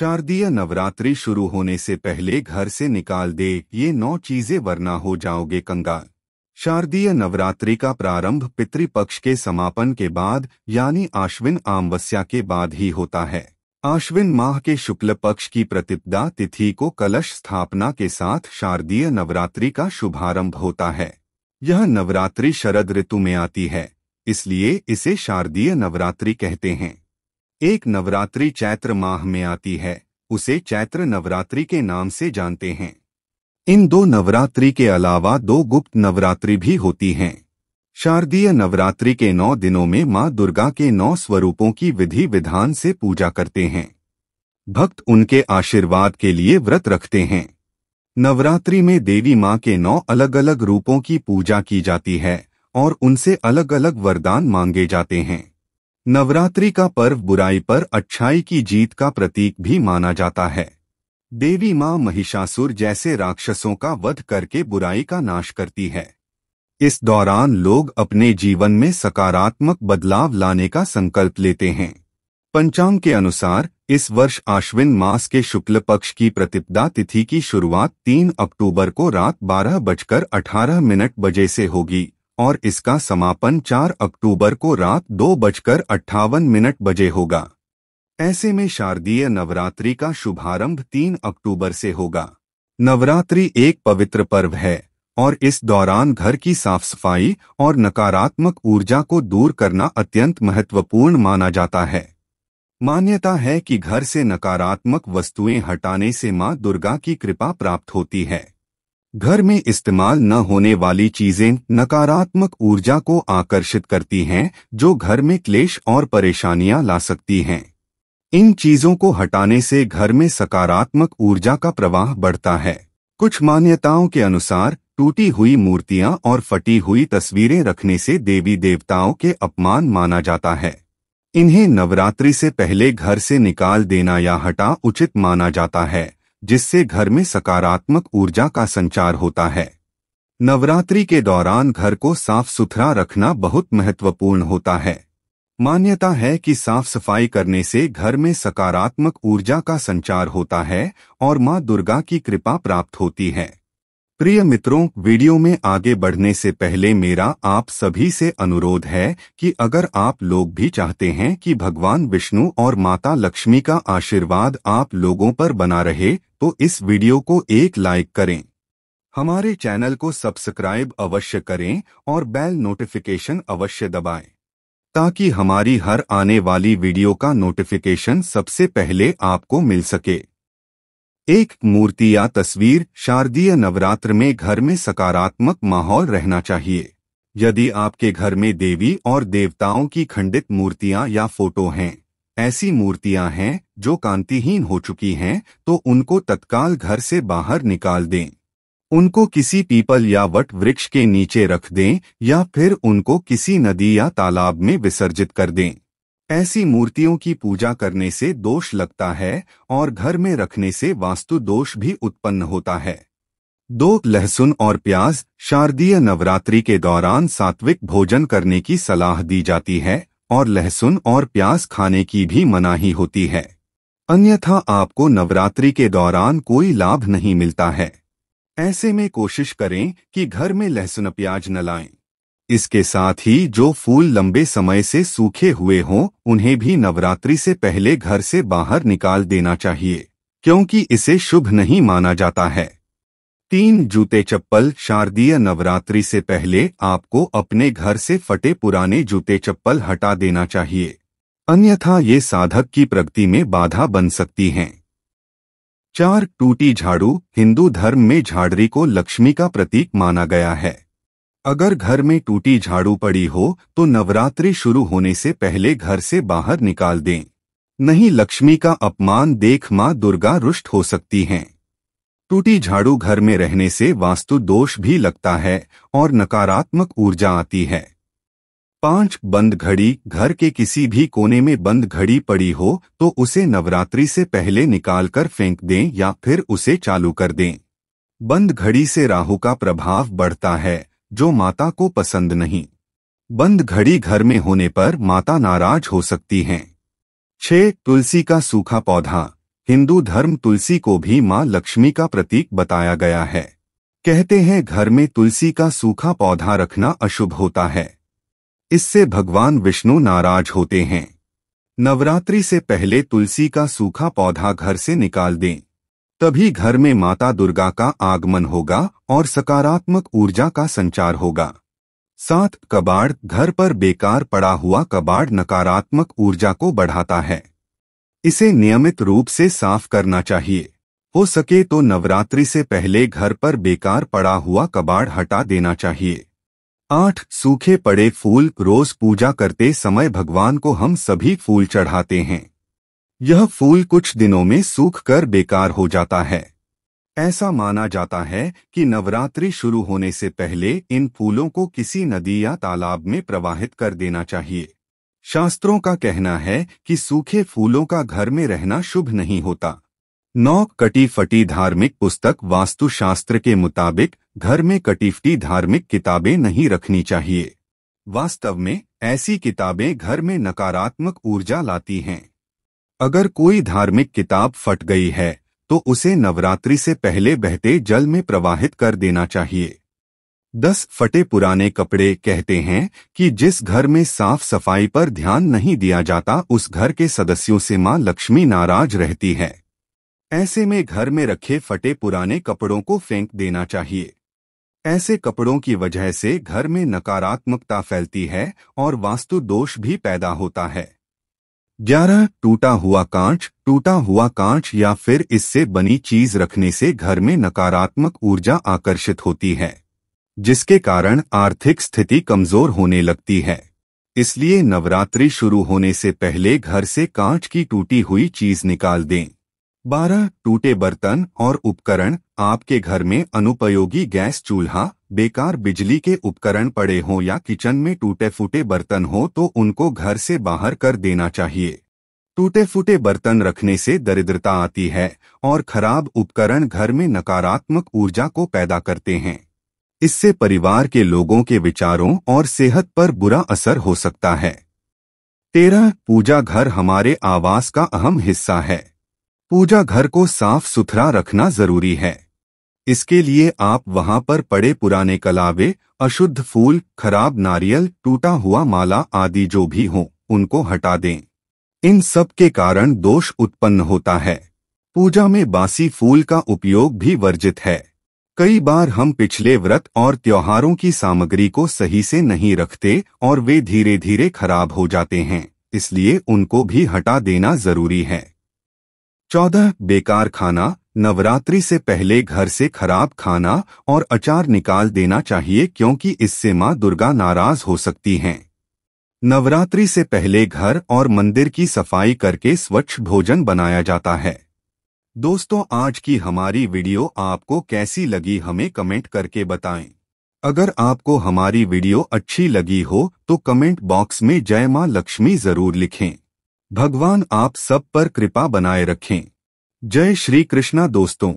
शारदीय नवरात्रि शुरू होने से पहले घर से निकाल दे ये नौ चीजें वरना हो जाओगे कंगाल शारदीय नवरात्रि का प्रारंभ पितृपक्ष के समापन के बाद यानी आश्विन आमवस्या के बाद ही होता है आश्विन माह के शुक्ल पक्ष की प्रतिपदा तिथि को कलश स्थापना के साथ शारदीय नवरात्रि का शुभारंभ होता है यह नवरात्रि शरद ऋतु में आती है इसलिए इसे शारदीय नवरात्रि कहते हैं एक नवरात्रि चैत्र माह में आती है उसे चैत्र नवरात्रि के नाम से जानते हैं इन दो नवरात्रि के अलावा दो गुप्त नवरात्रि भी होती हैं शारदीय नवरात्रि के नौ दिनों में मां दुर्गा के नौ स्वरूपों की विधि विधान से पूजा करते हैं भक्त उनके आशीर्वाद के लिए व्रत रखते हैं नवरात्रि में देवी मां के नौ अलग अलग रूपों की पूजा की जाती है और उनसे अलग अलग वरदान मांगे जाते हैं नवरात्रि का पर्व बुराई पर अच्छाई की जीत का प्रतीक भी माना जाता है देवी मां महिषासुर जैसे राक्षसों का वध करके बुराई का नाश करती है इस दौरान लोग अपने जीवन में सकारात्मक बदलाव लाने का संकल्प लेते हैं पंचांग के अनुसार इस वर्ष आश्विन मास के शुक्ल पक्ष की प्रतिपदा तिथि की शुरुआत 3 अक्टूबर को रात बारह बजकर अठारह मिनट बजे से होगी और इसका समापन 4 अक्टूबर को रात दो बजकर अट्ठावन मिनट बजे होगा ऐसे में शारदीय नवरात्रि का शुभारंभ 3 अक्टूबर से होगा नवरात्रि एक पवित्र पर्व है और इस दौरान घर की साफ सफाई और नकारात्मक ऊर्जा को दूर करना अत्यंत महत्वपूर्ण माना जाता है मान्यता है कि घर से नकारात्मक वस्तुएं हटाने से मां दुर्गा की कृपा प्राप्त होती है घर में इस्तेमाल न होने वाली चीजें नकारात्मक ऊर्जा को आकर्षित करती हैं जो घर में क्लेश और परेशानियां ला सकती हैं इन चीजों को हटाने से घर में सकारात्मक ऊर्जा का प्रवाह बढ़ता है कुछ मान्यताओं के अनुसार टूटी हुई मूर्तियां और फटी हुई तस्वीरें रखने से देवी देवताओं के अपमान माना जाता है इन्हें नवरात्रि से पहले घर से निकाल देना या हटा उचित माना जाता है जिससे घर में सकारात्मक ऊर्जा का संचार होता है नवरात्रि के दौरान घर को साफ सुथरा रखना बहुत महत्वपूर्ण होता है मान्यता है कि साफ सफाई करने से घर में सकारात्मक ऊर्जा का संचार होता है और मां दुर्गा की कृपा प्राप्त होती है प्रिय मित्रों वीडियो में आगे बढ़ने से पहले मेरा आप सभी से अनुरोध है कि अगर आप लोग भी चाहते हैं कि भगवान विष्णु और माता लक्ष्मी का आशीर्वाद आप लोगों पर बना रहे तो इस वीडियो को एक लाइक करें हमारे चैनल को सब्सक्राइब अवश्य करें और बेल नोटिफिकेशन अवश्य दबाएं ताकि हमारी हर आने वाली वीडियो का नोटिफिकेशन सबसे पहले आपको मिल सके एक मूर्ति या तस्वीर शारदीय नवरात्र में घर में सकारात्मक माहौल रहना चाहिए यदि आपके घर में देवी और देवताओं की खंडित मूर्तियां या फोटो हैं ऐसी मूर्तियां हैं जो कांतिहीन हो चुकी हैं तो उनको तत्काल घर से बाहर निकाल दें उनको किसी पीपल या वट वृक्ष के नीचे रख दें या फिर उनको किसी नदी या तालाब में विसर्जित कर दें ऐसी मूर्तियों की पूजा करने से दोष लगता है और घर में रखने से वास्तु दोष भी उत्पन्न होता है दो लहसुन और प्याज शारदीय नवरात्रि के दौरान सात्विक भोजन करने की सलाह दी जाती है और लहसुन और प्याज खाने की भी मनाही होती है अन्यथा आपको नवरात्रि के दौरान कोई लाभ नहीं मिलता है ऐसे में कोशिश करें कि घर में लहसुन प्याज न लाएं। इसके साथ ही जो फूल लंबे समय से सूखे हुए हों उन्हें भी नवरात्रि से पहले घर से बाहर निकाल देना चाहिए क्योंकि इसे शुभ नहीं माना जाता है तीन जूते चप्पल शारदीय नवरात्रि से पहले आपको अपने घर से फटे पुराने जूते चप्पल हटा देना चाहिए अन्यथा ये साधक की प्रगति में बाधा बन सकती हैं चार टूटी झाड़ू हिंदू धर्म में झाड़री को लक्ष्मी का प्रतीक माना गया है अगर घर में टूटी झाड़ू पड़ी हो तो नवरात्रि शुरू होने से पहले घर से बाहर निकाल दें नहीं लक्ष्मी का अपमान देख मां दुर्गा रुष्ट हो सकती हैं टूटी झाड़ू घर में रहने से वास्तु दोष भी लगता है और नकारात्मक ऊर्जा आती है पांच बंद घड़ी घर के किसी भी कोने में बंद घड़ी पड़ी हो तो उसे नवरात्रि से पहले निकालकर फेंक दें या फिर उसे चालू कर दें बंद घड़ी से राहु का प्रभाव बढ़ता है जो माता को पसंद नहीं बंद घड़ी घर में होने पर माता नाराज हो सकती हैं छे तुलसी का सूखा पौधा हिंदू धर्म तुलसी को भी मां लक्ष्मी का प्रतीक बताया गया है कहते हैं घर में तुलसी का सूखा पौधा रखना अशुभ होता है इससे भगवान विष्णु नाराज होते हैं नवरात्रि से पहले तुलसी का सूखा पौधा घर से निकाल दें तभी घर में माता दुर्गा का आगमन होगा और सकारात्मक ऊर्जा का संचार होगा सात कबाड़ घर पर बेकार पड़ा हुआ कबाड़ नकारात्मक ऊर्जा को बढ़ाता है इसे नियमित रूप से साफ करना चाहिए हो सके तो नवरात्रि से पहले घर पर बेकार पड़ा हुआ कबाड़ हटा देना चाहिए आठ सूखे पड़े फूल रोज पूजा करते समय भगवान को हम सभी फूल चढ़ाते हैं यह फूल कुछ दिनों में सूख कर बेकार हो जाता है ऐसा माना जाता है कि नवरात्रि शुरू होने से पहले इन फूलों को किसी नदी या तालाब में प्रवाहित कर देना चाहिए शास्त्रों का कहना है कि सूखे फूलों का घर में रहना शुभ नहीं होता नौ कटी फटी धार्मिक पुस्तक वास्तुशास्त्र के मुताबिक घर में कटीफटी धार्मिक किताबें नहीं रखनी चाहिए वास्तव में ऐसी किताबें घर में नकारात्मक ऊर्जा लाती हैं अगर कोई धार्मिक किताब फट गई है तो उसे नवरात्रि से पहले बहते जल में प्रवाहित कर देना चाहिए दस फटे पुराने कपड़े कहते हैं कि जिस घर में साफ सफाई पर ध्यान नहीं दिया जाता उस घर के सदस्यों से मां लक्ष्मी नाराज रहती है ऐसे में घर में रखे फटे पुराने कपड़ों को फेंक देना चाहिए ऐसे कपड़ों की वजह से घर में नकारात्मकता फैलती है और वास्तु दोष भी पैदा होता है ग्यारह टूटा हुआ कांच टूटा हुआ कांच या फिर इससे बनी चीज रखने से घर में नकारात्मक ऊर्जा आकर्षित होती है जिसके कारण आर्थिक स्थिति कमजोर होने लगती है इसलिए नवरात्रि शुरू होने से पहले घर से कांच की टूटी हुई चीज निकाल दें बारह टूटे बर्तन और उपकरण आपके घर में अनुपयोगी गैस चूल्हा बेकार बिजली के उपकरण पड़े हो या किचन में टूटे फूटे बर्तन हो तो उनको घर से बाहर कर देना चाहिए टूटे फूटे बर्तन रखने से दरिद्रता आती है और खराब उपकरण घर में नकारात्मक ऊर्जा को पैदा करते हैं इससे परिवार के लोगों के विचारों और सेहत पर बुरा असर हो सकता है तेरह पूजा घर हमारे आवास का अहम हिस्सा है पूजा घर को साफ सुथरा रखना जरूरी है इसके लिए आप वहां पर पड़े पुराने कलावे अशुद्ध फूल खराब नारियल टूटा हुआ माला आदि जो भी हो उनको हटा दें इन सब के कारण दोष उत्पन्न होता है पूजा में बासी फूल का उपयोग भी वर्जित है कई बार हम पिछले व्रत और त्योहारों की सामग्री को सही से नहीं रखते और वे धीरे धीरे खराब हो जाते हैं इसलिए उनको भी हटा देना जरूरी है चौदह बेकार खाना नवरात्रि से पहले घर से खराब खाना और अचार निकाल देना चाहिए क्योंकि इससे मां दुर्गा नाराज हो सकती हैं नवरात्रि से पहले घर और मंदिर की सफाई करके स्वच्छ भोजन बनाया जाता है दोस्तों आज की हमारी वीडियो आपको कैसी लगी हमें कमेंट करके बताएं अगर आपको हमारी वीडियो अच्छी लगी हो तो कमेंट बॉक्स में जय मां लक्ष्मी जरूर लिखें भगवान आप सब पर कृपा बनाए रखें जय श्री कृष्णा दोस्तों